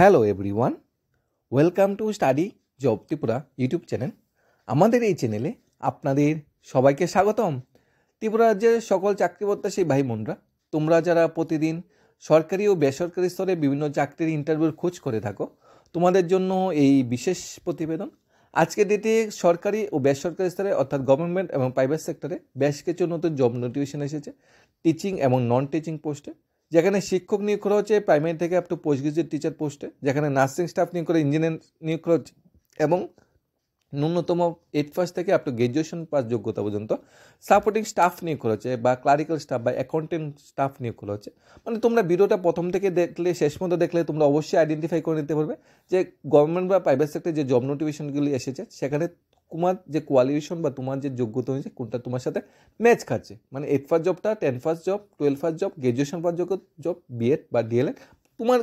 hello everyone welcome to study job Tripura YouTube channel আমাদের এই চ্যানেলে আপনাদের সবাইকে স্বাগতম ত্রিপুরা রাজ্যের সকল চাকরি প্রত্যাশী ভাই বোনরা তোমরা যারা প্রতিদিন সরকারি ও বেসরকারি স্তরে বিভিন্ন চাকরির ইন্টারভিউর খোঁজ করে থাকো তোমাদের জন্য এই বিশেষ প্রতিবেদন আজকে ডেটে সরকারি ও বেসরকারি স্তরে অর্থাৎ গভর্নমেন্ট এবং প্রাইভেট সেক্টরে বেশ কিছু নতুন জব নোটিফিকেশন এসেছে টিচিং এবং নন টিচিং পোস্টে যেখানে শিক্ষক নিয়োগ করা হচ্ছে প্রাইমারি থেকে up to post graduate teacher পোস্টে যেখানে নার্সিং স্টাফ নিয়োগ করে ইঞ্জিনিয়ার নিয়োগ করা হচ্ছে এবং ন্যূনতম এইট ফার্স্ট থেকে আপ টু গ্র্যাজুয়েশন পাস যোগ্যতা পর্যন্ত সাপোর্টিং স্টাফ নিয়োগ করা হচ্ছে বা ক্লারিক্যাল স্টাফ বা অ্যাকাউন্টেন্ট স্টাফ নিয়োগ করা হচ্ছে মানে তোমরা ভিডিওটা প্রথম থেকে দেখলে শেষ পর্যন্ত দেখলে তোমরা অবশ্যই আইডেন্টিফাই করে নিতে পারবে যে গভর্নমেন্ট বা প্রাইভেট সেক্টরে যে জব নোটিফিকেশনগুলি এসেছে সেখানে তোমার যে কোয়ালিফিকেশন বা তোমার যে যোগ্যতা হয়েছে কোনটা তোমার সাথে ম্যাচ খাচ্ছে মানে এইট ফার্স্ট জবটা ten first job twelve first job graduation first job job BEd বা ডিএলএড তোমার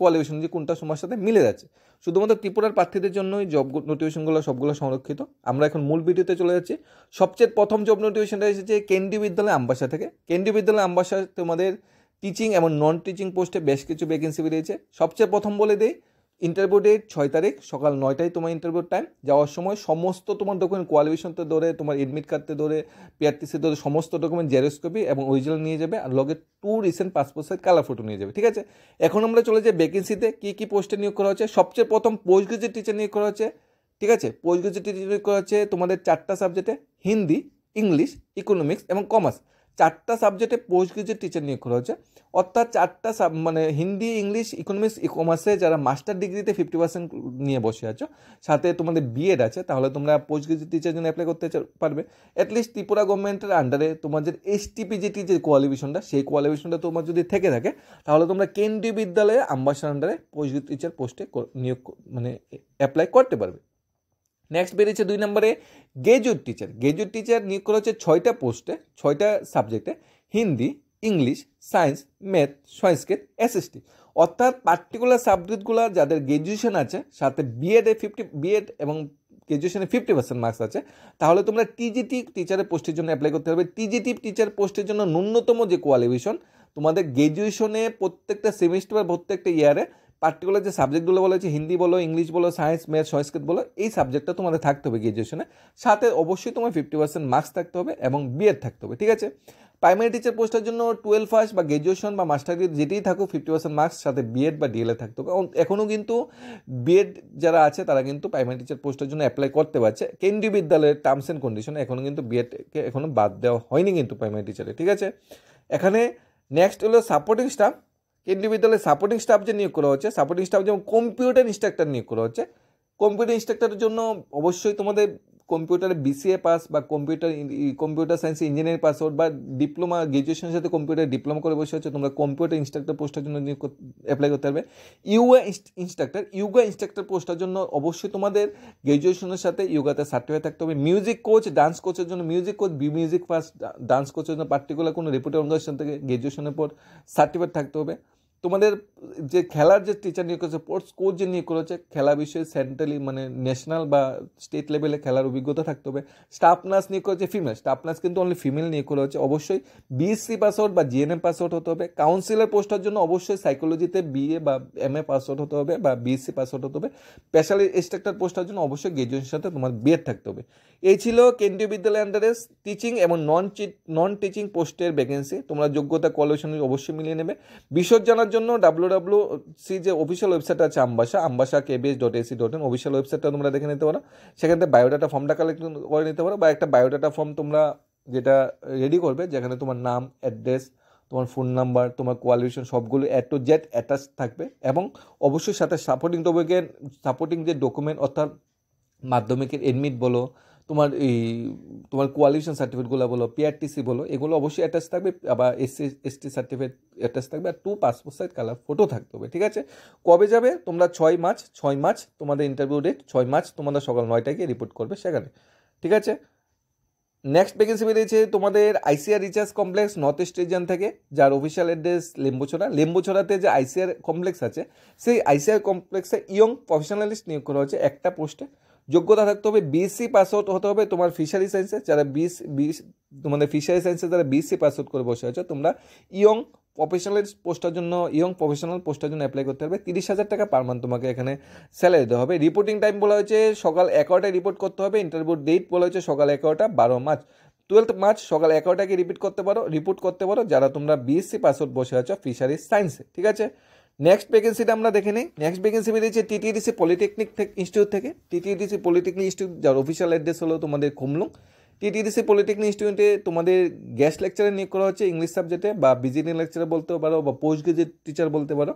কোয়ালিফিকেশন যে কোনটা তোমার সাথে মিলে যাচ্ছে শুধুমাত্র ত্রিপুরার প্রার্থীদের জন্যই জব নোটিফিকেশনগুলো সবগুলো সংরক্ষিত আমরা এখন মূল ভিডিওতে চলে যাচ্ছি সবচেয়ে প্রথম জব নোটিফিকেশনটা এসেছে কেন্দ্রীয় বিদ্যালয় আম্বাসা থেকে কেন্দ্রীয় বিদ্যালয় আম্বাসা তোমাদের টিচিং এবং নন টিচিং পোস্টে বেশ কিছু ভ্যাকেন্সি বেরিয়েছে সবচেয়ে প্রথম বলে দেয় ইন্টারভিউ ডেট ছয় তারিখ সকাল নয়টায় তোমার ইন্টারভিউ টাইম যাওয়ার সময় সমস্ত তোমার ডকুমেন্ট কোয়ালিফিকেশনতে ধরে তোমার এডমিট কার্ডতে ধরে পিআরটিসি ধরে সমস্ত ডকুমেন্ট কপি এবং অরিজিনাল নিয়ে যাবে আর লগে two recent passport size colour photo নিয়ে যাবে ঠিক আছে এখন আমরা চলে যাই ভ্যাকেন্সিতে কী কী পোস্টে নিয়োগ করা হচ্ছে সবচেয়ে প্রথম পোস্ট গ্রাজুয়েট টিচার নিয়োগ করা হচ্ছে ঠিক আছে পোস্ট গ্রাজুয়েট টিচার নিয়োগ করা হচ্ছে তোমাদের চারটা সাবজেক্টে হিন্দি ইংলিশ ইকোনমিক্স এবং কমার্স চারটা সাবজেক্টে পোস্ট গ্রাজুয়েট টিচার নিয়োগ করা হয়েছে অর্থাৎ চারটা সাব মানে হিন্দি ইংলিশ ইকোনমিক্স কমার্সে যারা মাস্টার ডিগ্রিতে ফিফটি পার্সেন্ট নিয়ে বসে আছো সাথে তোমাদের বিএড আছে তাহলে তোমরা পোস্ট গ্রাজুয়েট টিচার জন্য অ্যাপ্লাই করতে পারবে অ্যাটলিস্ট ত্রিপুরা গভর্নমেন্টের আন্ডারে তোমাদের এসটিপিজিটি যে কোয়ালিফিকেশনটা সেই কোয়ালিফিকেশনটা তোমার যদি থেকে থাকে তাহলে তোমরা কেন্দ্রীয় বিদ্যালয়ে আম্বাসার আন্ডারে পোস্ট টিচার পোস্টে নিয়োগ মানে অ্যাপ্লাই করতে পারবে নেক্সট বেরিয়েছে দুই নম্বরে গেজুয়েট টিচার গেজুয়েট টিচার নিয়োগ করা হচ্ছে ছয়টা পোস্টে ছয়টা সাবজেক্টে Hindi English science math Sanskrit SST অর্থাৎ পার্টিকুলার সাবজেক্টগুলো যাদের গ্র্যাজুয়েশন আছে সাথে বিএডে ফিফটি বিএড এবং গ্র্যাজুয়েশনে ফিফটি পার্সেন্ট মার্কস আছে তাহলে তোমরা টিজিটি টিচারের পোস্টের জন্য অ্যাপ্লাই করতে পারবে টিজিটি টিচার পোস্টের জন্য ন্যূনতম যে কোয়ালিফিকেশন তোমাদের গ্রাজুয়েশনে প্রত্যেকটা সেমিস্টার বা প্রত্যেকটা ইয়ারে পার্টিকুলার যে সাবজেক্টগুলো বলা হয়েছে হিন্দি বলো ইংলিশ বলো সায়েন্স ম্যাথ সংস্কৃত বলো এই সাবজেক্টটা তোমাদের থাকতে হবে গ্রাজুয়েশনে সাথে অবশ্যই তোমার ফিফটি পার্সেন্ট মার্কস থাকতে হবে এবং বিএড থাকতে হবে ঠিক আছে প্রাইমারি টিচার পোস্টের জন্য টুয়েলভ ফার্স্ট বা গ্রাজুয়েশন বা মাস্টার ডিগ্রি যেটাই থাকুক ফিফটি পার্সেন্ট মার্কস সাথে বিএড বা ডিএলএ থাকতে কারণ এখনও কিন্তু বিএড যারা আছে তারা কিন্তু প্রাইমারি টিচার পোস্টের জন্য অ্যাপ্লাই করতে পারছে কেন্দ্রীয় বিদ্যালয়ের টার্মস অ্যান্ড কন্ডিশনে এখনও কিন্তু বিএডকে এখনও বাদ দেওয়া হয়নি কিন্তু প্রাইমারি টিচারে ঠিক আছে এখানে নেক্সট হলো সাপোর্টিং স্টাফ কেন্দ্রীয় বিদ্যালয়ে সাপোর্টিং স্টাফ যে নিয়োগ করা হচ্ছে সাপোর্টিং স্টাফ যেমন কম্পিউটার ইনস্ট্রাক্টর নিয়োগ করা হচ্ছে কম্পিউটার ইনস্ট্রাক্টরের জন্য অবশ্যই তোমাদের কম্পিউটারে বিসিএ পাস বা computer computer science engineering pass out বা ডিপ্লোমা গ্রাজুয়েশনের সাথে কম্পিউটার ডিপ্লোমা করে বসে হচ্ছে তোমরা কম্পিউটার ইনস্ট্রাক্টর পোস্টের জন্য অ্যাপ্লাই করতে পারবে ইউএ ইনস্ট্রাক্টর ইউগা ইনস্ট্রাক্টর পোস্টের জন্য অবশ্যই তোমাদের গ্রাজুয়েশনের সাথে ইউগাতে সার্টিফাই থাকতে হবে মিউজিক কোচ ডান্স কোচের জন্য music coach B music pass dance কোচের জন্য পার্টিকুলার কোনো রিপোর্টের অনুষ্ঠান থেকে গ্রাজুয়েশনের পর সার্টিফাইড থাকতে হবে তোমাদের যে খেলার যে টিচার নিয়োগ করেছে স্পোর্টস কোচ যে নিয়োগ করেছে খেলা বিষয়ে সেন্ট্রালি মানে ন্যাশনাল বা স্টেট লেভেলে খেলার অভিজ্ঞতা থাকতে হবে স্টাফ নার্স নিয়োগ করেছে ফিমেল স্টাফ নার্স কিন্তু অনলি ফিমেল নিয়োগ করা হচ্ছে অবশ্যই বিএসসি পাস আউট বা জিএনএম পাস আউট হতে হবে কাউন্সিলের পোস্টের জন্য অবশ্যই সাইকোলজিতে বিএ বা এম এ পাস আউট হতে হবে বা বিএসসি পাস আউট হতে হবে স্পেশাল ইনস্ট্রাক্টর পোস্টের জন্য অবশ্যই গ্রাজুয়েশন সাথে তোমার বিএড থাকতে হবে এই ছিল কেন্দ্রীয় বিদ্যালয়ের আন্ডারে টিচিং এবং নন নন টিচিং পোস্টের ভ্যাকেন্সি তোমরা যোগ্যতা কোয়ালিফিকেশন অবশ্যই মিলিয়ে নেবে বিশদ জানার করার জন্য ডাব্লু সি যে অফিসিয়াল ওয়েবসাইট আছে Ambassa Ambassa KBS dot AC dot in official ওয়েবসাইটটা তোমরা দেখে নিতে পারো সেখান থেকে বায়োডাটা ফর্মটা কালেক্ট করে নিতে পারো বা একটা বায়োডাটা ফর্ম তোমরা যেটা রেডি করবে যেখানে তোমার নাম অ্যাড্রেস তোমার ফোন নাম্বার তোমার কোয়ালিফিকেশন সবগুলো অ্যাড টু জেড অ্যাটাচ থাকবে এবং অবশ্যই সাথে সাপোর্টিং তোমাকে সাপোর্টিং যে ডকুমেন্ট অর্থাৎ মাধ্যমিকের এডমিট বলো তোমার এই তোমার কোয়ালিশন সার্টিফিকেটগুলো বলো পিআরটিসি বলো এগুলো অবশ্যই অ্যাটাচ থাকবে আবার এসসি এসটি সার্টিফিকেট অ্যাটাচ থাকবে আর two passport size colour photo থাকতে হবে ঠিক আছে কবে যাবে তোমরা ছয় মার্চ ছয় মার্চ তোমাদের ইন্টারভিউ ডেট ছয় মার্চ তোমাদের সকাল নয়টায় গিয়ে রিপোর্ট করবে সেখানে ঠিক আছে নেক্সট ভ্যাকেন্সি বেরিয়েছে তোমাদের ICR research complex north east region থেকে যার অফিসিয়াল অ্যাড্রেস লেম্বুছড়া লেম্বুছড়াতে যে আইসিআর কমপ্লেক্স আছে সেই আইসিআর কমপ্লেক্সে ইয়ং প্রফেশনালিস্ট নিয়োগ করা হয়েছে একটা পোস্টে যোগ্যতা থাকতে হবে বিএসসি পাস আউট হতে হবে তোমার ফিশারি সায়েন্সে যারা বিএস বিএস তোমাদের ফিশারি সায়েন্সে যারা বিএসসি পাস আউট করে বসে আছো তোমরা ইয়ং প্রফেশনাল পোস্টার জন্য ইয়ং প্রফেশনাল পোস্টার জন্য অ্যাপ্লাই করতে হবে তিরিশ হাজার টাকা পার মান্থ তোমাকে এখানে স্যালারি দিতে হবে রিপোর্টিং টাইম বলা হয়েছে সকাল এগারোটায় রিপোর্ট করতে হবে ইন্টারভিউ ডেট বলা হয়েছে সকাল এগারোটা বারো মার্চ টুয়েলথ মার্চ সকাল এগারোটাকে রিপিট করতে পারো রিপোর্ট করতে পারো যারা তোমরা বিএসসি পাস আউট বসে আছো ফিশারিজ সায়েন্সে ঠিক আছে নেক্সট ভ্যাকেন্সিটা আমরা দেখে নিই নেক্সট ভ্যাকেন্সি বেরিয়েছে টিটিডিসি পলিটেকনিক ইনস্টিটিউট থেকে টিটিডিসি পলিটেকনিক ইনস্টিটিউট যার অফিসিয়াল অ্যাড্রেস হলো তোমাদের খুমলুং টিটিডিসি পলিটেকনিক ইনস্টিটিউটে তোমাদের গ্যাস লেকচারে নিয়োগ করা হচ্ছে ইংলিশ সাবজেক্টে বা ভিজিটিং লেকচারে বলতে পারো বা পোস্ট গ্রাজুয়েট টিচার বলতে পারো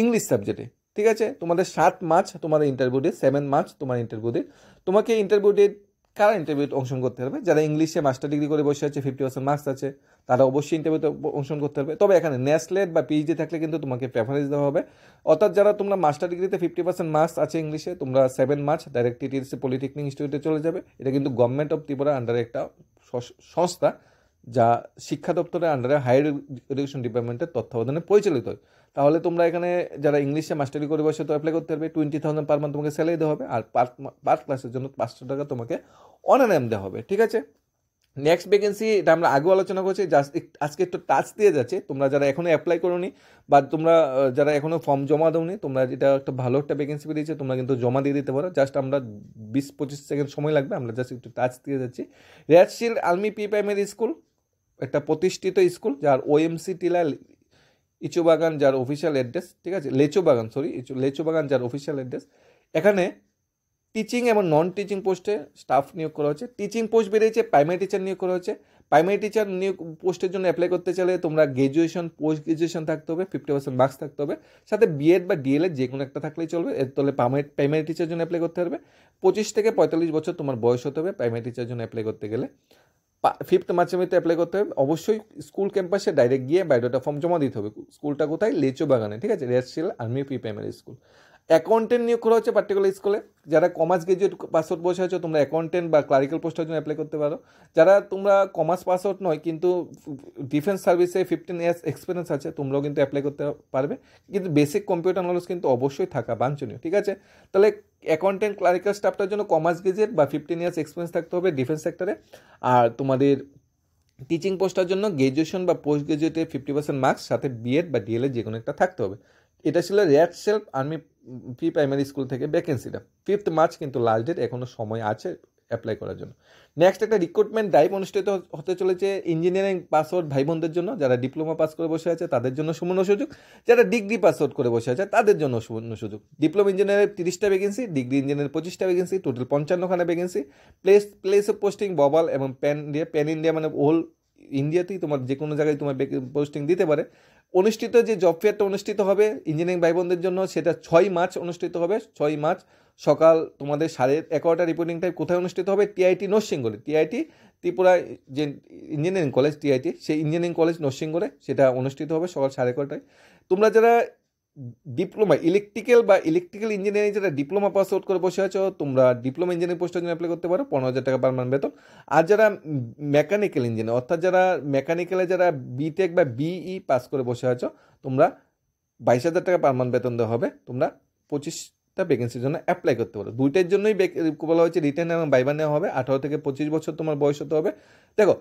ইংলিশ সাবজেক্টে ঠিক আছে তোমাদের সাত মার্চ তোমাদের ইন্টারভিউ ডেট সেভেন মার্চ তোমার ইন্টারভিউ ডেট তোমাকে ইন্টারভিউ ডেট কারা ইন্টারভিউতে অংশগ্রহণ করতে পারবে যারা ইংলিশে মাস্টার ডিগ্রি করে বসে আছে ফিফটি পার্সেন্ট মার্কস আছে তারা অবশ্যই ইন্টারভিউতে অংশগ্রহণ করতে পারবে তবে এখানে ন্যাসলেট বা পিএইচডি থাকলে কিন্তু তোমাকে প্রেফারেন্স দেওয়া হবে অর্থাৎ যারা তোমরা মাস্টার ডিগ্রিতে ফিফটি পার্সেন্ট মার্কস আছে ইংলিশে তোমরা seven March direct TTC polytechnic ইনস্টিটিউটে চলে যাবে এটা কিন্তু গভর্নমেন্ট অফ ত্রিপুরার আন্ডারে একটা সংস্থা যা শিক্ষা দপ্তরের আন্ডারে হায়ার এডুকেশন ডিপার্টমেন্টের তত্ত্বাবধানে পরিচালিত হয় তাহলে তোমরা এখানে যারা ইংলিশে মাস্টারি করবে সে তো অ্যাপ্লাই করতে পারবে টোয়েন্টি থাউজেন্ড পার মান্থ তোমাকে স্যালারি দেওয়া হবে আর পার ক্লাসের জন্য পাঁচশো টাকা তোমাকে অনারাম দেওয়া হবে ঠিক আছে নেক্সট ভ্যাকেন্সি এটা আমরা আগেও আলোচনা করছি জাস্ট আজকে একটু টাচ দিয়ে যাচ্ছে তোমরা যারা এখনও অ্যাপ্লাই করোনি বা তোমরা যারা এখনও ফর্ম জমা দাওনি তোমরা যেটা একটা ভালো একটা ভ্যাকেন্সি পেয়েছে তোমরা কিন্তু জমা দিয়ে দিতে পারো জাস্ট আমরা বিশ পঁচিশ সেকেন্ড সময় লাগবে আমরা জাস্ট একটু টাচ দিয়ে যাচ্ছি রেয়াজশিল আর্মি প্রি প্রাইমারি স্কুল একটা প্রতিষ্ঠিত স্কুল যার ওএমসি টিলা ইচু বাগান যার অফিসিয়াল অ্যাড্রেস ঠিক আছে লেচু বাগান সরি লেচু বাগান যার অফিসিয়াল অ্যাড্রেস এখানে টিচিং এবং নন টিচিং পোস্টে স্টাফ নিয়োগ করা হচ্ছে টিচিং পোস্ট বেরিয়েছে প্রাইমারি টিচার নিয়োগ করা হচ্ছে প্রাইমারি টিচার নিয়োগ পোস্টের জন্য অ্যাপ্লাই করতে চাইলে তোমরা গ্র্যাজুয়েশন পোস্ট গ্র্যাজুয়েশন থাকতে হবে ফিফটি পার্সেন্ট মার্কস থাকতে হবে সাথে বিএড বা ডিএলএ যে কোনো একটা থাকলেই চলবে এর তাহলে প্রাইমারি টিচার জন্য অ্যাপ্লাই করতে হবে পঁচিশ থেকে পঁয়তাল্লিশ বছর তোমার বয়স হতে হবে প্রাইমারি টিচার জন্য অ্যাপ্লাই করতে গেলে ফিফথ মধ্যে অ্যাপ্লাই করতে হবে অবশ্যই স্কুল ক্যাম্পাসে ডাইরেক্ট গিয়ে বায়োডাটা ফর্ম জমা দিতে হবে স্কুলটা কোথায় লেচো বাগানে ঠিক আছে রেয়ারশিল army pre primary school accountant নিয়োগ করা হচ্ছে পার্টিকুলার স্কুলে যারা কমার্স গ্রাজুয়েট পাস আউট বসে আছো তোমরা অ্যাকাউন্টেন্ট বা ক্লারিক্যাল পোস্টের জন্য অ্যাপ্লাই করতে পারো যারা তোমরা কমার্স পাস আউট নয় কিন্তু ডিফেন্স সার্ভিসে ফিফটিন ইয়ার্স এক্সপিরিয়েন্স আছে তোমরাও কিন্তু অ্যাপ্লাই করতে পারবে কিন্তু বেসিক কম্পিউটার নলেজ কিন্তু অবশ্যই থাকা বাঞ্ছনীয় ঠিক আছে তাহলে অ্যাকাউন্টেন্ট ক্লারিক্যাল স্টাফটার জন্য কমার্স গ্রেজুয়েট বা ফিফটিন ইয়ার্স এক্সপিরিয়েন্স থাকতে হবে ডিফেন্স সেক্টরে আর তোমাদের টিচিং পোস্টার জন্য গ্রাজুয়েশন বা পোস্ট গ্রাজুয়েটের ফিফটি পার্সেন্ট মার্কস সাথে বিএড বা ডিএলএ যে কোনো একটা থাকতে হবে এটা ছিল র্যাট সেলফ আর্মি প্রি প্রাইমারি স্কুল থেকে ভ্যাকেন্সিটা ফিফথ মার্চ কিন্তু লাস্ট ডেট এখনও সময় আছে অ্যাপ্লাই করার জন্য নেক্সট একটা রিক্রুটমেন্ট ড্রাইভ অনুষ্ঠিত হতে চলেছে ইঞ্জিনিয়ারিং পাস আউট ভাই বোনদের জন্য যারা ডিপ্লোমা পাস করে বসে আছে তাদের জন্য সুবর্ণ সুযোগ যারা ডিগ্রি পাস আউট করে বসে আছে তাদের জন্য সুবর্ণ সুযোগ ডিপ্লোমা ইঞ্জিনিয়ারের তিরিশটা ভ্যাকেন্সি ডিগ্রি ইঞ্জিনিয়ারের পঁচিশটা ভ্যাকেন্সি টোটাল পঞ্চান্নখানা vacancy place place of posting ববাল এবং প্যান ইন্ডিয়া প্যান ইন্ডিয়া মানে হোল ইন্ডিয়াতেই তোমার যে কোনো জায়গায় তোমার পোস্টিং দিতে পারে অনুষ্ঠিত যে জব ফেয়ারটা অনুষ্ঠিত হবে ইঞ্জিনিয়ারিং ভাই বোনদের জন্য সেটা ছয় মার্চ অনুষ্ঠিত হবে ছয় মার্চ সকাল তোমাদের সাড়ে এগারোটা রিপোর্টিং টাইম কোথায় অনুষ্ঠিত হবে টিআইটি নরসিংগড়ে টিআইটি ত্রিপুরা যে ইঞ্জিনিয়ারিং কলেজ টিআইটি সেই ইঞ্জিনিয়ারিং কলেজ নরসিংগড়ে সেটা অনুষ্ঠিত হবে সকাল সাড়ে এগারোটায় তোমরা যারা ডিপ্লোমা ইলেকট্রিক্যাল বা ইলেকট্রিক্যাল ইঞ্জিনিয়ারিং যারা ডিপ্লোমা পাস আউট করে বসে আছো তোমরা ডিপ্লোমা ইঞ্জিনিয়ারিং পোস্টের জন্য অ্যাপ্লাই করতে পারো পনেরো হাজার টাকা পারমান বেতন আর যারা মেকানিক্যাল ইঞ্জিনিয়ার অর্থাৎ যারা মেকানিক্যালে যারা বিটেক বা বিই পাস e করে বসে আছো তোমরা বাইশ হাজার টাকা পারমান বেতন দেওয়া হবে তোমরা পঁচিশটা ভ্যাকেন্সির জন্য অ্যাপ্লাই করতে পারো দুইটার জন্যই বলা হয়েছে রিটার্ন এবং বাইবার নেওয়া হবে আঠারো থেকে পঁচিশ বছর তোমার বয়স হতে হবে দেখো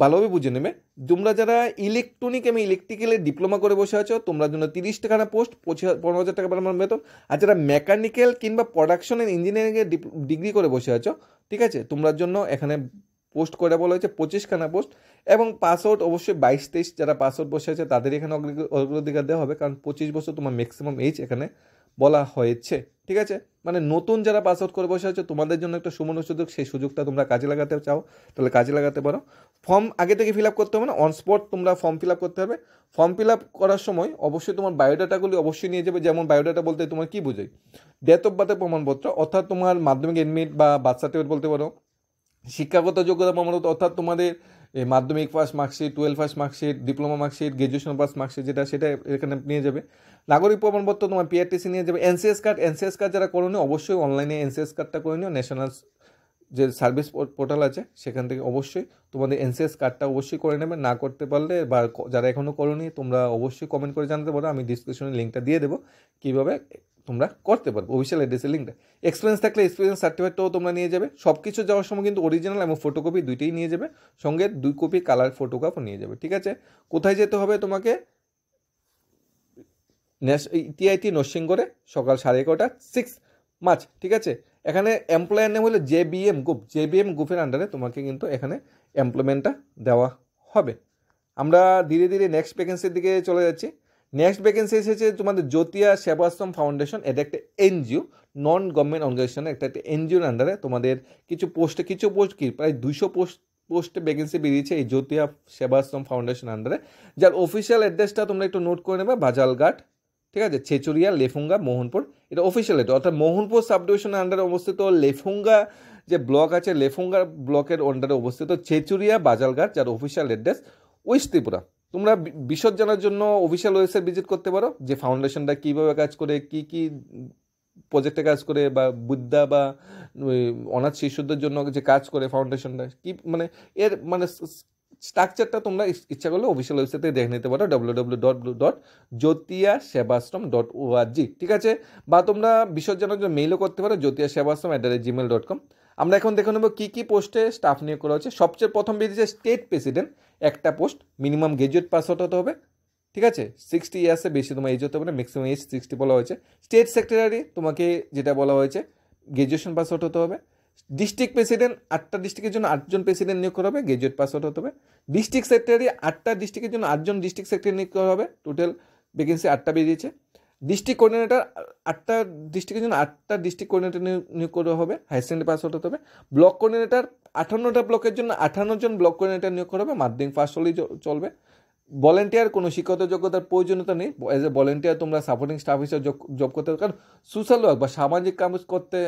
ভালোভাবে বুঝে নেবে তোমরা যারা ইলেকট্রনিক এবং ইলেকট্রিক্যালে ডিপ্লোমা করে বসে আছো তোমরা জন্য তিরিশ টাকা পোস্ট পঁচিশ পনেরো হাজার টাকা আমার বেতন আর যারা মেকানিক্যাল কিংবা প্রোডাকশন অ্যান্ড ইঞ্জিনিয়ারিংয়ে ডিগ্রি করে বসে আছো ঠিক আছে তোমরা জন্য এখানে পোস্ট করে বলা হয়েছে পঁচিশখানা পোস্ট এবং পাস আউট অবশ্যই বাইশ তেইশ যারা পাস আউট বসে আছে তাদের এখানে অগ্রাধিকার দেওয়া হবে কারণ পঁচিশ বছর তোমার ম্যাক্সিমাম এজ এখানে বলা হয়েছে ঠিক আছে মানে নতুন যারা পাস আউট করে বসে আছো তোমাদের জন্য একটা সুবর্ণ সুযোগ সেই সুযোগটা তোমরা কাজে লাগাতে চাও তাহলে কাজে লাগাতে পারো ফর্ম আগে থেকে ফিল আপ করতে হবে না অন স্পট তোমরা ফর্ম ফিল আপ করতে হবে ফর্ম ফিল আপ করার সময় অবশ্যই তোমার বায়োডাটাগুলি অবশ্যই নিয়ে যাবে যেমন বায়োডাটা বলতে তোমার কী বোঝায় ডেথ অফ বার্থের প্রমাণপত্র অর্থাৎ তোমার মাধ্যমিক এডমিট বা বাচ্চা সার্টিফিকেট বলতে পারো শিক্ষাগত যোগ্যতা প্রমাণপত্র অর্থাৎ তোমাদের এই মাধ্যমিক pass marksheet twelve pass marksheet diploma marksheet graduation pass marksheet যেটা সেটা এখানে নিয়ে যাবে নাগরিক প্রমাণপত্র তোমার পিআরটিসি নিয়ে যাবে এনসিএস কার্ড এনসিএস কার্ড যারা নিও অবশ্যই অনলাইনে এনসিএস কার্ডটা করে নিও ন্যাশনাল যে সার্ভিস পোর্টাল আছে সেখান থেকে অবশ্যই তোমাদের এনসিএস কার্ডটা অবশ্যই করে নেবে না করতে পারলে বা যারা এখনও করো তোমরা অবশ্যই কমেন্ট করে জানতে পারো আমি ডিসক্রিপশনে লিঙ্কটা দিয়ে দেবো কীভাবে তোমরা করতে পারবে অফিসিয়াল অ্যাড্রেসের লিঙ্কটা এক্সপিরিয়েন্স থাকলে এক্সপিরিয়েন্স সার্টিফিকেটটাও তোমরা নিয়ে যাবে সব কিছু যাওয়ার সময় কিন্তু অরিজিনাল এবং ফটোকপি দুইটাই নিয়ে যাবে সঙ্গে দুই কপি কালার ফটোগ্রাফও নিয়ে যাবে ঠিক আছে কোথায় যেতে হবে তোমাকে টিআইটি নরসিংগড়ে সকাল সাড়ে এগারোটা সিক্স মার্চ ঠিক আছে এখানে এমপ্লয়ার নেম হলো এম গ্রুপ এম গ্রুপের আন্ডারে তোমাকে কিন্তু এখানে এমপ্লয়মেন্টটা দেওয়া হবে আমরা ধীরে ধীরে নেক্সট ভ্যাকেন্সির দিকে চলে যাচ্ছি নেক্সট ভ্যাকেন্সি এসেছে তোমাদের জ্যোতিয়া সেবাশ্রম ফাউন্ডেশন এটা একটা এনজিও নন গভর্নমেন্ট অর্গানাইজেশনের একটা একটা এনজিওর আন্ডারে তোমাদের কিছু পোস্টে কিছু পোস্ট কি প্রায় দুইশো পোস্ট পোস্টে ভ্যাকেন্সি বেরিয়েছে এই জ্যোতিয়া সেবাশ্রম ফাউন্ডেশন আন্ডারে যার অফিসিয়াল অ্যাড্রেসটা তোমরা একটু নোট করে নেবে বাজালঘাট ঠিক আছে ছেচুরিয়া লেফুঙ্গা মোহনপুর এটা অফিসিয়াল এটা অর্থাৎ মোহনপুর ডিভিশনের আন্ডারে অবস্থিত লেফুঙ্গা যে ব্লক আছে লেফুঙ্গা ব্লকের আন্ডারে অবস্থিত ছেচুরিয়া বাজালঘাট যার অফিসিয়াল অ্যাড্রেস ওয়েস্ট ত্রিপুরা তোমরা বিশদ জানার জন্য অফিসিয়াল ওয়েবসাইট ভিজিট করতে পারো যে ফাউন্ডেশনটা কীভাবে কাজ করে কি কি প্রজেক্টে কাজ করে বা বুদ্ধা বা অনাথ শিশুদের জন্য যে কাজ করে ফাউন্ডেশনটা কি মানে এর মানে স্ট্রাকচারটা তোমরা ইচ্ছা করলে অফিসিয়াল ওয়েবসাইটে দেখে নিতে পারো W W dot dot Jyotiya Sevashram dot G ঠিক আছে বা তোমরা বিসর্জনের জন্য মেইলও করতে পারো Jyotiya Sevashram at the rate Gmail dot com আমরা এখন দেখে নেব কী কী পোস্টে স্টাফ নিয়োগ করা হচ্ছে সবচেয়ে প্রথম বেরিয়েছে স্টেট প্রেসিডেন্ট একটা পোস্ট মিনিমাম গ্রাজুয়েট পাস হতে হবে ঠিক আছে সিক্সটি ইয়ার্সে বেশি তোমার এজ হতে হবে না ম্যাক্সিমাম এজ সিক্সটি বলা হয়েছে স্টেট সেক্রেটারি তোমাকে যেটা বলা হয়েছে গ্রাজুয়েশন পাস হতে হবে ডিস্ট্রিক্ট প্রেসিডেন্ট আটটা ডিস্ট্রিক্টের জন্য আটজন প্রেসিডেন্ট নিয়োগ করা হবে গ্রাজুয়েট পাস আউট হতে হবে ডিস্ট্রিক্ট সেক্রেটারি আটটা ডিস্ট্রিক্টের জন্য আটজন ডিস্ট্রিক্ট সেক্রেটারি নিয়োগ করা হবে টোটাল ভ্যাকেন্সি আটটা বেরিয়েছে ডিস্ট্রিক্ট কোঅর্ডিনেটর আটটা ডিস্ট্রিক্টের জন্য আটটা ডিস্ট্রিক্ট কোঅর্ডিনেটর নিয়োগ করা হবে হায়ার সেকেন্ডারি পাস হতে হবে ব্লক কোঅর্ডিনেটর আঠান্নটা ব্লকের জন্য আঠান্ন জন ব্লক কোঅর্ডিনেটর নিয়োগ করা হবে মাধ্যমিক পাস হলেই চলবে ভলেন্টিয়ার কোনো শিক্ষত যোগ্যতার প্রয়োজনীয়তা নেই এজ এ ভলেন্টিয়ার তোমরা সাপোর্টিং স্টাফ হিসেবে জব করতে পারো কারণ সোশ্যাল ওয়ার্ক বা সামাজিক কাজ করতে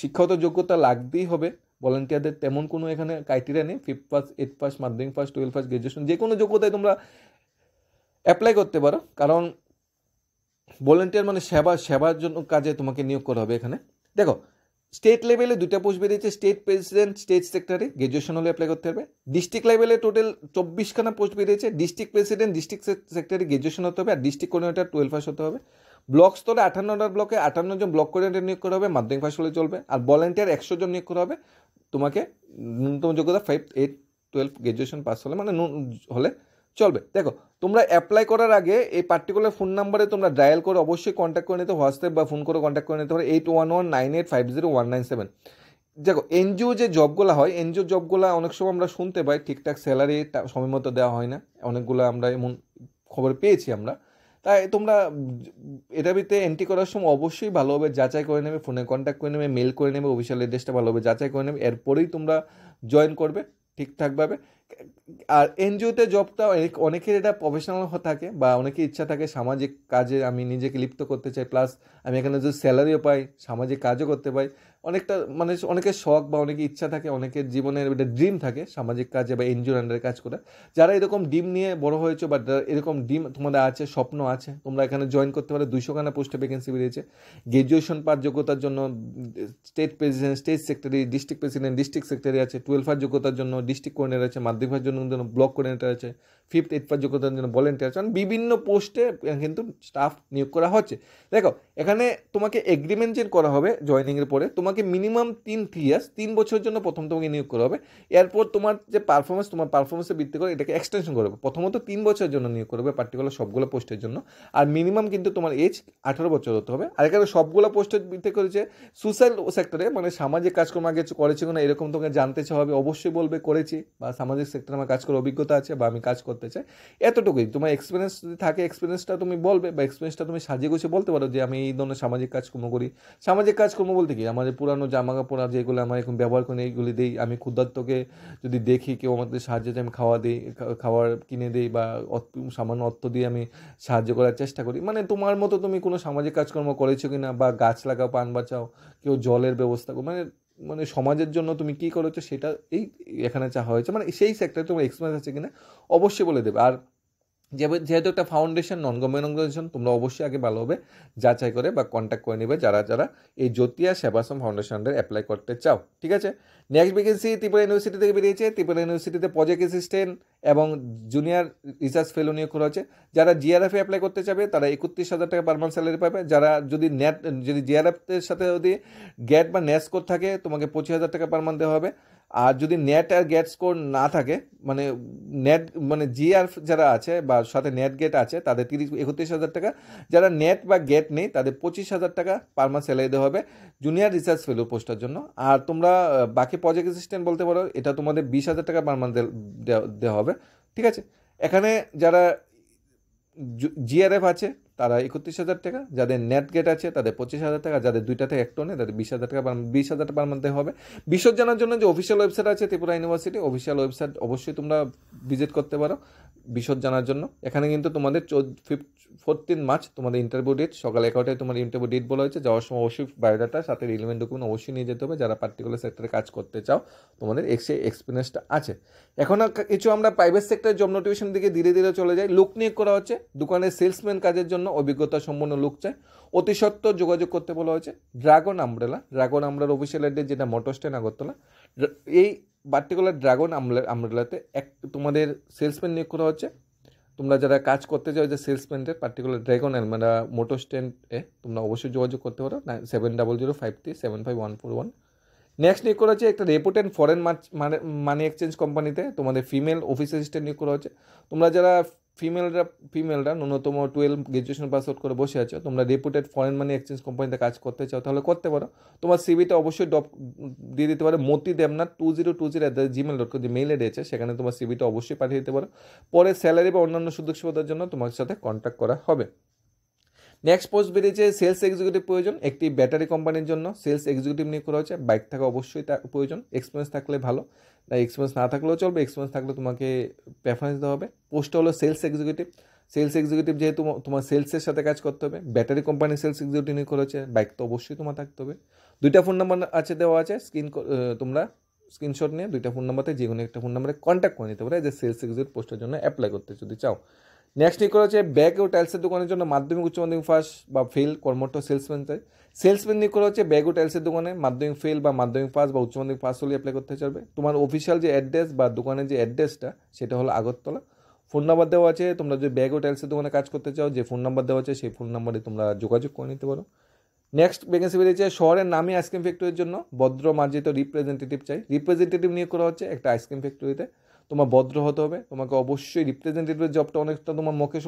শিক্ষাগত যোগ্যতা লাগতেই হবে ভলেন্টিয়ারদের তেমন কোনো এখানে ক্রাইটেরিয়া নেই ফিফথ পাস এইট পাস মাধ্যমিক পাস টুয়েলভ পাস গ্রাজুয়েশন যে কোনো যোগ্যতায় তোমরা অ্যাপ্লাই করতে পারো কারণ ভলেন্টিয়ার মানে সেবা সেবার জন্য কাজে তোমাকে নিয়োগ করা হবে এখানে দেখো স্টেট লেভেলে দুটা পোস্ট বেরিয়েছে state president state secretary graduation হলে অ্যাপ্লাই করতে হবে ডিস্ট্রিক্ট লেভেলে টোটাল চব্বিশখানা পোস্ট বেরিয়েছে district president district secretary graduation হতে হবে আর ডিস্ট্রিক্ট কোঅর্ডিনেটর টুয়েলভ পাস হতে হবে ব্লক স্তরে আটান্নটা ব্লকে আটান্ন জন ব্লক কোঅর্ডিনেটর নিয়োগ করা হবে মাধ্যমিক পাস হলে চলবে আর ভলেন্টিয়ার একশো জন নিয়োগ করা হবে তোমাকে ন্যূনতম যোগ্যতা five eight twelve graduation pass হলে মানে হলে চলবে দেখো তোমরা অ্যাপ্লাই করার আগে এই পার্টিকুলার ফোন নাম্বারে তোমরা ডায়াল করে অবশ্যই কন্ট্যাক্ট করে নিতে হোয়াটসঅ্যাপ বা ফোন করে কন্ট্যাক্ট করে নিতে পারো eight one one nine eight five zero one nine seven দেখো এনজিও যে জবগুলো হয় এনজিও জবগুলো অনেক সময় আমরা শুনতে পাই ঠিকঠাক স্যালারি সময় মতো দেওয়া হয় না অনেকগুলো আমরা এমন খবর পেয়েছি আমরা তাই তোমরা ভিতরে এন্ট্রি করার সময় অবশ্যই ভালোভাবে যাচাই করে নেবে ফোনে কন্ট্যাক্ট করে নেবে মেল করে নেবে অফিসিয়াল অ্যাড্রেসটা ভালোভাবে যাচাই করে নেবে এরপরেই তোমরা জয়েন করবে ঠিকঠাকভাবে আর এনজিওতে জবটা অনেকের এটা প্রফেশনাল থাকে বা অনেকের ইচ্ছা থাকে সামাজিক কাজে আমি নিজেকে লিপ্ত করতে চাই প্লাস আমি এখানে যদি স্যালারিও পাই সামাজিক কাজও করতে পাই অনেকটা মানে অনেকের শখ বা অনেকের ইচ্ছা থাকে অনেকের জীবনের একটা ড্রিম থাকে সামাজিক কাজে বা এনজিওর আন্ডারে কাজ করে যারা এরকম ডিম নিয়ে বড় হয়েছে বা এরকম ডিম তোমাদের আছে স্বপ্ন আছে তোমরা এখানে জয়েন করতে পারো দুইশোখানা পোস্টে ভ্যাকেন্সি বেরিয়েছে গ্র্যাজুয়েশন পার যোগ্যতার জন্য state president state secretary district president district secretary আছে টুয়েলভ পার যোগ্যতার জন্য ডিস্ট্রিক্ট কোঅর্ডিনেটর আছে মাধ্যমিক ভার জন্য ব্লক কোঅর্ডিনেটর আছে ফিফথ এইট পার যোগ্যতার জন্য ভলেন্টিয়ার আছে মানে বিভিন্ন পোস্টে কিন্তু স্টাফ নিয়োগ করা হচ্ছে দেখো এখানে তোমাকে এগ্রিমেন্ট যে করা হবে জয়নিংয়ের পরে তোমার তোমাকে মিনিমাম তিন থ্রি ইয়ার্স তিন বছরের জন্য প্রথম তোমাকে নিয়োগ করা হবে এরপর তোমার যে পারফরমেন্স তোমার পারফরমেন্সে ভিত্তি করে এটাকে এক্সটেনশন করবে প্রথমত তিন বছরের জন্য নিয়োগ করবে পার্টিকুলার সবগুলো পোস্টের জন্য আর মিনিমাম কিন্তু তোমার এজ আঠারো বছর হতে হবে আর এখানে সবগুলো পোস্টের ভিত্তি করেছে সোশ্যাল সেক্টরে মানে সামাজিক কাজকর্ম আগে করেছে কিনা এরকম তোমাকে জানতে চাওয়া হবে অবশ্যই বলবে করেছি বা সামাজিক সেক্টরে আমার কাজ করার অভিজ্ঞতা আছে বা আমি কাজ করতে চাই এতটুকুই তোমার এক্সপিরিয়েন্স যদি থাকে এক্সপিরিয়েন্সটা তুমি বলবে বা এক্সপিরিয়েন্সটা তুমি সাজিয়ে গুছিয়ে বলতে পারো যে আমি এই ধরনের সামাজিক কাজকর্ম করি সামাজিক কাজকর্ম বলতে কি আমাদের পুরানো জামা কাপড় যেগুলো আমার এখন ব্যবহার করি এইগুলি দিই আমি ক্ষুদ্রাত্মকে যদি দেখি কেউ আমাদের সাহায্যে আমি খাওয়া দিই খাওয়ার কিনে দিই বা সামান্য অর্থ দিয়ে আমি সাহায্য করার চেষ্টা করি মানে তোমার মতো তুমি কোনো সামাজিক কাজকর্ম করেছো কি না বা গাছ লাগাও পান বাঁচাও কেউ জলের ব্যবস্থা করো মানে মানে সমাজের জন্য তুমি কী করেছো সেটা এই এখানে চাওয়া হয়েছে মানে সেই সেক্টরে তোমার এক্সপিরিয়েন্স আছে কিনা অবশ্যই বলে দেবে আর যেহেতু একটা ফাউন্ডেশন নন গভর্নমেন্ট অর্গানাইজেশন তোমরা অবশ্যই আগে ভালো হবে যাচাই করে বা কন্ট্যাক্ট করে নেবে যারা যারা এই জ্যোতিয়া সেবাশ্রম ফাউন্ডেশনের অ্যাপ্লাই করতে চাও ঠিক আছে নেক্সট ভ্যাকেন্সি ত্রিপুরা ইউনিভার্সিটি থেকে বেরিয়েছে ত্রিপুরা ইউনিভার্সিটিতে প্রজেক্ট অ্যাসিস্ট্যান্ট এবং জুনিয়র রিসার্চ ফেলো নিয়োগ করা হয়েছে যারা জিআরএফে অ্যাপ্লাই করতে চাবে তারা একত্রিশ হাজার টাকা পার মান্থ স্যালারি পাবে যারা যদি নেট যদি জিআরএফের সাথে যদি গ্যাট বা নেট স্কোর থাকে তোমাকে পঁচিশ হাজার টাকা পার মান্থ দেওয়া হবে আর যদি নেট আর গেট স্কোর না থাকে মানে নেট মানে জি আর যারা আছে বা সাথে নেট গেট আছে তাদের তিরিশ একত্রিশ হাজার টাকা যারা নেট বা গেট নেই তাদের পঁচিশ হাজার টাকা পার মাস স্যালারি দেওয়া হবে জুনিয়র রিসার্চ ফেলো পোস্টের জন্য আর তোমরা বাকি প্রজেক্ট অ্যাসিস্ট্যান্ট বলতে পারো এটা তোমাদের বিশ হাজার টাকা পার মান্থ দেওয়া হবে ঠিক আছে এখানে যারা জিআরএফ আছে তারা একত্রিশ হাজার টাকা যাদের নেট গেট আছে তাদের পঁচিশ হাজার টাকা যাদের দুইটা থেকে এক টনে তাদের বিশ হাজার টাকা বিশ হাজার টাকা মানতে হবে বিশদ জানার জন্য যে অফিসিয়াল ওয়েবসাইট আছে ত্রিপুরা ইউনিভার্সিটি অফিসিয়াল ওয়েবসাইট অবশ্যই তোমরা ভিজিট করতে পারো বিশদ জানার জন্য এখানে কিন্তু তোমাদের ফিফথ ফোরটিন মার্চ তোমাদের ইন্টারভিউ ডেট সকাল এগারোটায় তোমার ইন্টারভিউ ডেট বলা হয়েছে যাওয়ার সময় অবশ্যই বায়োডাটা সাথে রিলিভেন্ট ডকুমেন্ট অবশ্যই নিয়ে যেতে হবে যারা পার্টিকুলার সেক্টরে কাজ করতে চাও তোমাদের এক্সে এক্সপিরিয়েন্সটা আছে এখন কিছু আমরা প্রাইভেট সেক্টরের জব নোটিফিকেশন দিকে ধীরে ধীরে চলে যাই লোক নিয়োগ করা হচ্ছে দোকানের সেলসম্যান কাজের জন্য অভিজ্ঞতা সম্পন্ন লোক চায় অতি সত্ত্বর যোগাযোগ করতে বলা হয়েছে ড্রাগন আমরেলা ড্রাগন আমরার অফিসিয়াল অ্যাড্রেস যেটা স্ট্যান্ড আগরতলা এই পার্টিকুলার ড্রাগন আমরেলাতে এক তোমাদের সেলসম্যান নিয়োগ করা হচ্ছে তোমরা যারা কাজ করতে চাও যে সেলসম্যানদের পার্টিকুলার ড্রাগন আলমারা মোটর স্ট্যান্ডে তোমরা অবশ্যই যোগাযোগ করতে পারো seven double zero five three seven five one four one next নিয়োগ করা হচ্ছে একটা রেপুটেন্ট ফরেন মানে মানি এক্সচেঞ্জ কোম্পানিতে তোমাদের ফিমেল অফিস অ্যাসিস্ট্যান্ট নিয়োগ করা হচ্ছে তোমরা যারা ফিমেলরা ফিমেলরা ন্যূনতম টুয়েলভ গ্রাজুয়েশন পাস আউট করে বসে আছো তোমরা রেপুটেড ফরেন মানি এক্সচেঞ্জ কোম্পানিতে কাজ করতে চাও তাহলে করতে পারো তোমার সিবিতে অবশ্যই ডপ দিয়ে দিতে পারো Moti Debnath two zero two zero at the Gmail dot com যে মেইল আইডি এসে সেখানে তোমার সিভিটা অবশ্যই পাঠিয়ে দিতে পারো পরে স্যালারি বা অন্যান্য সুযোগ সুবিধার জন্য তোমার সাথে কন্ট্যাক্ট করা হবে নেক্সট পোস্ট বেরিয়েছে সেলস এক্সিকিউটিভ প্রয়োজন একটি ব্যাটারি কোম্পানির জন্য সেলস এক্সিকিউটিভ নিয়োগ করা হয়েছে বাইক থাকা অবশ্যই প্রয়োজন এক্সপিরিয়েন্স থাকলে ভালো এক্সপিরিয়েন্স না থাকলেও চলবে এক্সপিরিয়েন্স থাকলে তোমাকে প্রেফারেন্স দেওয়া হবে পোস্টটা হলো সেলস এক্সিকিউটিভ সেলস এক্সিকিউটিভ যেহেতু তোমার সেলসের সাথে কাজ করতে হবে ব্যাটারি কোম্পানি সেলস এক্সিকিউটিভ নিয়োগ করা হয়েছে বাইক তো অবশ্যই তোমার থাকতে হবে দুইটা ফোন নাম্বার আছে দেওয়া আছে স্ক্রিন তোমরা স্ক্রিনশট নিয়ে দুইটা ফোন নাম্বারতে যে কোনো একটা ফোন নাম্বারে কন্ট্যাক্ট করে নিতে পারে যে সেলস এক্সিকিউটিভ পোস্টের জন্য অ্যাপ্লাই করতে যদি চাও নেক্সট নিয়ে করা হচ্ছে ব্যাগ ও টাইলসের দোকানের জন্য মাধ্যমিক উচ্চ মাধ্যমিক পাস বা ফেল কর্মঠ সেলসম্যান চাই সেলসম্যান নিয়ে করা হচ্ছে ব্যাগ ও টাইলসের দোকানে মাধ্যমিক ফেল বা মাধ্যমিক পাস বা উচ্চ মাধ্যমিক পাস হলে অ্যাপ্লাই করতে চাইবে তোমার অফিসিয়াল যে অ্যাড্রেস বা দোকানের যে অ্যাড্রেসটা সেটা হলো আগরতলা ফোন নাম্বার দেওয়া আছে তোমরা যদি ব্যাগ ও টাইলসের দোকানে কাজ করতে চাও যে ফোন নাম্বার দেওয়া আছে সেই ফোন নাম্বারে তোমরা যোগাযোগ করে নিতে পারো নেক্সট ভ্যাকেন্সি বেরিয়েছে শহরের নামে আইসক্রিম ফ্যাক্টরির জন্য ভদ্র মার্জিত রিপ্রেজেন্টেটিভ চাই রিপ্রেজেন্টেটিভ নিয়োগ করা হচ্ছে একটা আইসক্রিম ফ্যাক্টরিতে তোমার ভদ্র হতে হবে তোমাকে অবশ্যই রিপ্রেজেন্টেটিভের জবটা অনেকটা তোমার মুখে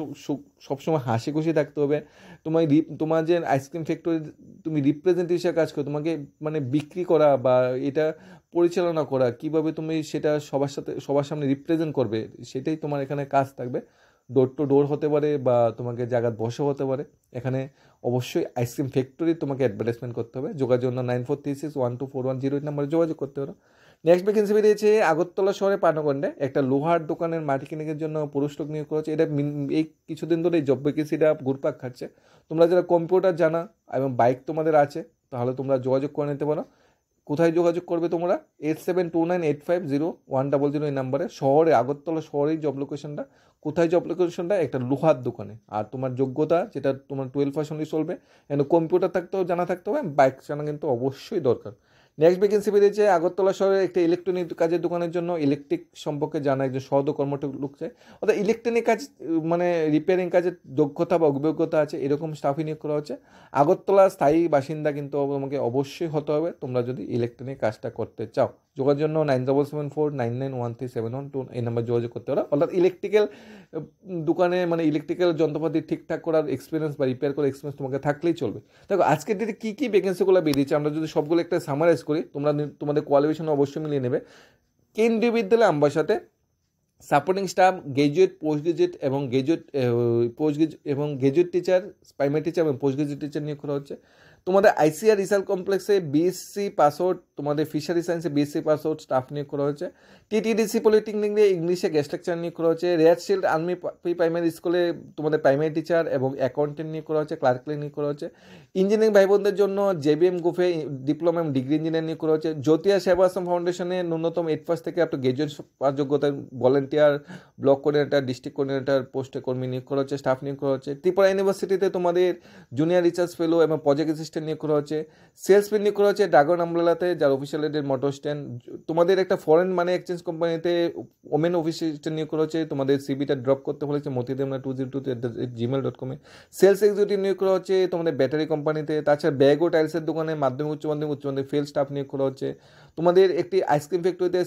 সবসময় হাসি খুশি থাকতে হবে তোমার তোমার যে আইসক্রিম ফ্যাক্টরি তুমি রিপ্রেজেন্টেটিভ হিসেবে কাজ করো তোমাকে মানে বিক্রি করা বা এটা পরিচালনা করা কিভাবে তুমি সেটা সবার সাথে সবার সামনে রিপ্রেজেন্ট করবে সেটাই তোমার এখানে কাজ থাকবে ডোর টু ডোর হতে পারে বা তোমাকে জায়গার বসে হতে পারে এখানে অবশ্যই আইসক্রিম ফ্যাক্টরি তোমাকে অ্যাডভার্টাইজমেন্ট করতে হবে যোগাযোগ nine four three six one two four one zero eight নাম্বারে যোগাযোগ করতে পারো নেক্সট ভ্যাকেন্সি বেরিয়েছে আগরতলা শহরে পানগণ্ডে একটা লোহার দোকানের মাটি কিনিকের জন্য পুরুষ লোক নিয়োগ করেছে এটা এই কিছুদিন ধরে এই জব ভ্যাকেন্সিটা ঘুরপাক খাচ্ছে তোমরা যারা কম্পিউটার জানা এবং বাইক তোমাদের আছে তাহলে তোমরা যোগাযোগ করে নিতে পারো কোথায় যোগাযোগ করবে তোমরা eight seven two nine eight five zero one double zero এই নাম্বারে শহরে আগরতলা শহরেই জব লোকেশনটা কোথায় জব লোকেশনটা একটা লোহার দোকানে আর তোমার যোগ্যতা যেটা তোমার টুয়েলভ পার্সেন্টই চলবে এখানে কম্পিউটার থাকতেও জানা থাকতে হবে বাইক জানা কিন্তু অবশ্যই দরকার নেক্সট ভ্যাকেন্সি বেরিয়েছে আগরতলা শহরে একটি ইলেকট্রনিক কাজের দোকানের জন্য ইলেকট্রিক সম্পর্কে জানা একজন সহকর্মটি লোক চাই অর্থাৎ ইলেকট্রনিক কাজ মানে রিপেয়ারিং কাজের দক্ষতা বা অভিজ্ঞতা আছে এরকম স্টাফই নিয়োগ করা হচ্ছে আগরতলা স্থায়ী বাসিন্দা কিন্তু তোমাকে অবশ্যই হতে হবে তোমরা যদি ইলেকট্রনিক কাজটা করতে চাও যোগার জন্য nine double seven four nine nine one three seven one two এই নাম্বার যোগাযোগ করতে পারো অর্থাৎ ইলেকট্রিক্যাল দোকানে মানে ইলেকট্রিক্যাল যন্ত্রপাতি ঠিকঠাক করার এক্সপিরিয়েন্স বা রিপেয়ার করার এক্সপিরিয়েন্স তোমাকে থাকলেই চলবে দেখো আজকের ডেটে কী কী ভ্যাকেন্সিগুলো বেরিয়েছে আমরা যদি সবগুলো একটা সামারাইজ করি তোমরা তোমাদের কোয়ালিফিকেশন অবশ্যই মিলিয়ে নেবে কেন্দ্রীয় বিদ্যালয় সাথে supporting staff graduate post graduate এবং গ্রেজুয়েট পোস্ট গ্রাজুয়েট এবং গ্রেজুয়েট টিচার প্রাইমারি টিচার এবং পোস্ট গ্রাজুয়েট টিচার নিয়োগ করা হচ্ছে তোমাদের আইসিআর রিসার্চ কমপ্লেক্সে বিএসসি পাস আউট তোমাদের ফিশারি সায়েন্সে বিএসসি পাস আউট স্টাফ নিয়োগ করা হয়েছে টিটিডিসি দিয়ে ইংলিশে গেস্ট লেকচার নিয়োগ করা হয়েছে rare shield army pre primary স্কুলে তোমাদের প্রাইমারি টিচার এবং অ্যাকাউন্টেন্ট নিয়োগ করা হয়েছে ক্লার্কলে নিয়োগ করা হয়েছে ইঞ্জিনিয়ারিং ভাই বোনদের জন্য জেবিএম গ্রুপে ডিপ্লোমা এবং ডিগ্রি ইঞ্জিনিয়ার নিয়োগ করা হয়েছে জ্যোতিয়া আশ্রম ফাউন্ডেশনে ন্যূনতম এইট ফার্স্ট থেকে আপনার গ্রাজুয়েট পাওয়ার যোগ্যতা volunteer block coordinator district coordinator পোস্টে কর্মী নিয়োগ করা হচ্ছে স্টাফ নিয়োগ করা হচ্ছে ত্রিপুরা ইউনিভার্সিটিতে তোমাদের জুনিয়র রিসার্চ ফেলো এবং প্রজেক্ট স্ট্যান্ড নিয়োগ করা হচ্ছে সেলসম্যান নিয়োগ করা হচ্ছে ড্রাগন আমলালাতে যার অফিসিয়াল এডের মোটর স্ট্যান্ড তোমাদের একটা ফরেন মানে এক্সচেঞ্জ কোম্পানিতে ওমেন অফিস স্ট্যান্ড নিয়োগ করা হচ্ছে তোমাদের সিবিটা ড্রপ করতে বলেছে মতিদেমনা two zero two Gmail dot কমে সেলস এক্সিকিউটিভ নিয়োগ করা হচ্ছে তোমাদের ব্যাটারি কোম্পানিতে তাছাড়া ব্যাগ ও টাইলসের দোকানে মাধ্যমিক উচ্চ মাধ্যমিক উচ্চ মাধ্যমিক ফেল স্টাফ নিয়োগ করা হচ্ছে তোমাদের একটি আইসক্রিম ফ্যাক্টরিতে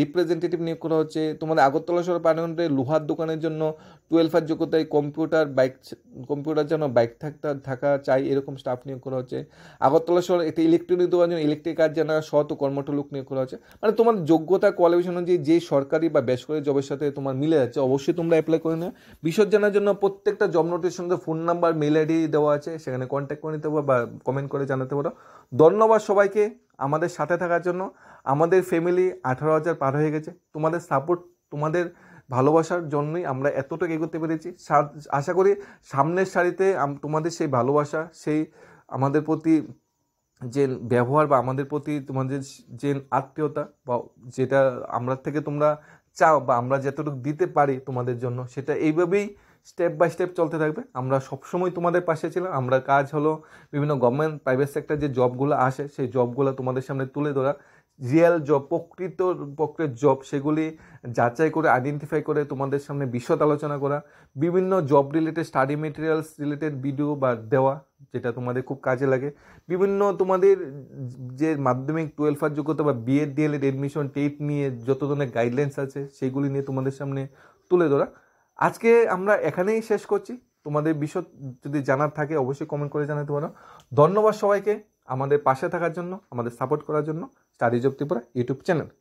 রিপ্রেজেন্টেটিভ নিয়োগ করা হচ্ছে তোমাদের আগরতলা শহর পার্লামেন্টে লোহার দোকানের জন্য টুয়েলভ আর যোগ্যতায় কম্পিউটার বাইক কম্পিউটার যেন বাইক থাকতে থাকা চাই এরকম স্টাফ নিয়োগ করা হচ্ছে আগরতলা শহর একটি ইলেকট্রনিক দোকানের জন্য ইলেকট্রিক কাজ জানা শত কর্মঠ লোক নিয়োগ করা হচ্ছে মানে তোমার যোগ্যতা কোয়ালিফিকেশন অনুযায়ী যে সরকারি বা বেসরকারি জবের সাথে তোমার মিলে যাচ্ছে অবশ্যই তোমরা অ্যাপ্লাই করে নেবে বিশদ জানার জন্য প্রত্যেকটা জব নোটের সঙ্গে ফোন নাম্বার মেল আইডি দেওয়া আছে সেখানে কন্ট্যাক্ট করে নিতে পারো বা কমেন্ট করে জানাতে পারো ধন্যবাদ সবাইকে আমাদের সাথে থাকার জন্য আমাদের ফ্যামিলি আঠারো হাজার পার হয়ে গেছে তোমাদের সাপোর্ট তোমাদের ভালোবাসার জন্যই আমরা এতটুকু এগোতে পেরেছি আশা করি সামনের সারিতে তোমাদের সেই ভালোবাসা সেই আমাদের প্রতি যে ব্যবহার বা আমাদের প্রতি তোমাদের যে আত্মীয়তা বা যেটা আমরা থেকে তোমরা চাও বা আমরা যতটুকু দিতে পারি তোমাদের জন্য সেটা এইভাবেই স্টেপ বাই স্টেপ চলতে থাকবে আমরা সবসময় তোমাদের পাশে ছিলাম আমরা কাজ হলো বিভিন্ন গভর্নমেন্ট প্রাইভেট সেক্টর যে জবগুলো আসে সেই জবগুলো তোমাদের সামনে তুলে ধরা রিয়েল জব প্রকৃত পক্ষে জব সেগুলি যাচাই করে আইডেন্টিফাই করে তোমাদের সামনে বিশদ আলোচনা করা বিভিন্ন job related study materials related video বা দেওয়া যেটা তোমাদের খুব কাজে লাগে বিভিন্ন তোমাদের যে মাধ্যমিক টুয়েলফার যোগ্যতা বা বিএড ডিএলএড এডমিশন টেট নিয়ে যত ধরনের গাইডলাইন্স আছে সেগুলি নিয়ে তোমাদের সামনে তুলে ধরা আজকে আমরা এখানেই শেষ করছি তোমাদের বিশদ যদি জানার থাকে অবশ্যই কমেন্ট করে জানাতে পারো ধন্যবাদ সবাইকে আমাদের পাশে থাকার জন্য আমাদের সাপোর্ট করার জন্য Study job Tripura YouTube channel